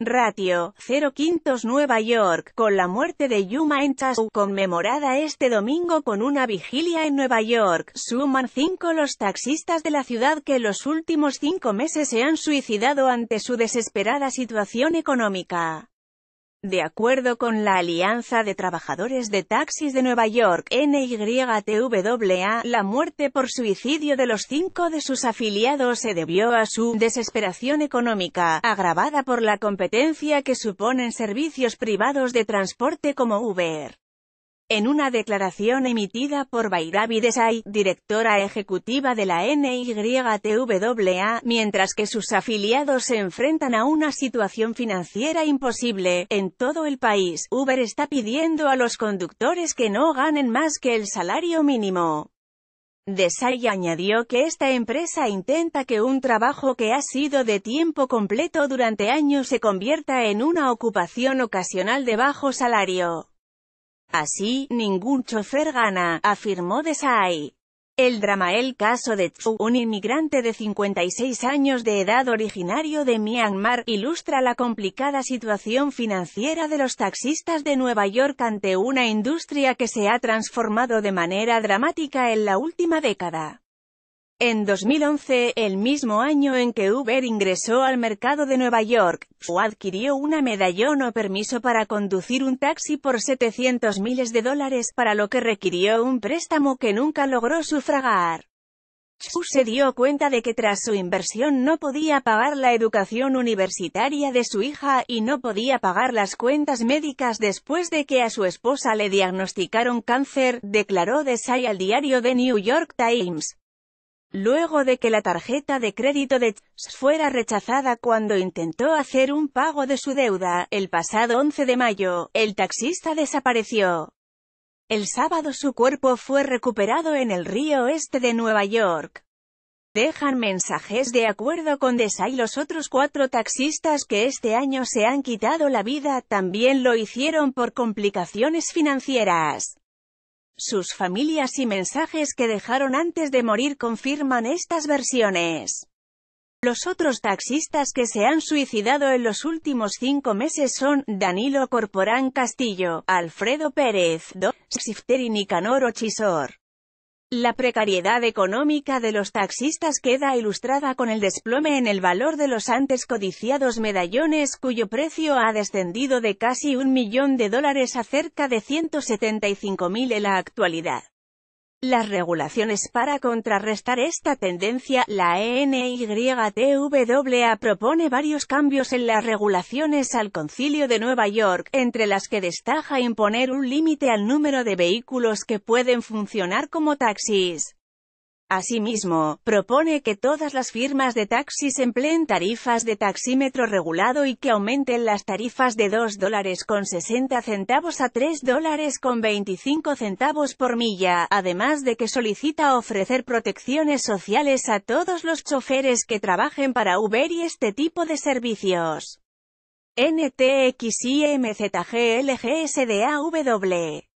Ratio, 0 Quintos Nueva York, con la muerte de Yuma en conmemorada este domingo con una vigilia en Nueva York, suman 5 los taxistas de la ciudad que los últimos 5 meses se han suicidado ante su desesperada situación económica. De acuerdo con la Alianza de Trabajadores de Taxis de Nueva York, NYTWA, la muerte por suicidio de los cinco de sus afiliados se debió a su desesperación económica, agravada por la competencia que suponen servicios privados de transporte como Uber. En una declaración emitida por Bairabi Desai, directora ejecutiva de la NYTWA, mientras que sus afiliados se enfrentan a una situación financiera imposible, en todo el país, Uber está pidiendo a los conductores que no ganen más que el salario mínimo. Desai añadió que esta empresa intenta que un trabajo que ha sido de tiempo completo durante años se convierta en una ocupación ocasional de bajo salario. Así, ningún chofer gana, afirmó Desai. El drama El caso de Chu, un inmigrante de 56 años de edad originario de Myanmar, ilustra la complicada situación financiera de los taxistas de Nueva York ante una industria que se ha transformado de manera dramática en la última década. En 2011, el mismo año en que Uber ingresó al mercado de Nueva York, o adquirió una medallón o permiso para conducir un taxi por 700 miles de dólares, para lo que requirió un préstamo que nunca logró sufragar. Chu se dio cuenta de que tras su inversión no podía pagar la educación universitaria de su hija, y no podía pagar las cuentas médicas después de que a su esposa le diagnosticaron cáncer, declaró Desai al diario The New York Times luego de que la tarjeta de crédito de fuera rechazada cuando intentó hacer un pago de su deuda, el pasado 11 de mayo, el taxista desapareció. El sábado su cuerpo fue recuperado en el río este de Nueva York. Dejan mensajes de acuerdo con Desai los otros cuatro taxistas que este año se han quitado la vida, también lo hicieron por complicaciones financieras. Sus familias y mensajes que dejaron antes de morir confirman estas versiones. Los otros taxistas que se han suicidado en los últimos cinco meses son Danilo Corporán Castillo, Alfredo Pérez, Do, y Nicanor Ochisor. La precariedad económica de los taxistas queda ilustrada con el desplome en el valor de los antes codiciados medallones cuyo precio ha descendido de casi un millón de dólares a cerca de mil en la actualidad. Las regulaciones para contrarrestar esta tendencia, la ENYTWA propone varios cambios en las regulaciones al Concilio de Nueva York, entre las que destaca imponer un límite al número de vehículos que pueden funcionar como taxis. Asimismo, propone que todas las firmas de taxis empleen tarifas de taxímetro regulado y que aumenten las tarifas de 2 dólares con 60 centavos a 3 dólares con 25 centavos por milla, además de que solicita ofrecer protecciones sociales a todos los choferes que trabajen para Uber y este tipo de servicios. NTXIMZGLGSDAW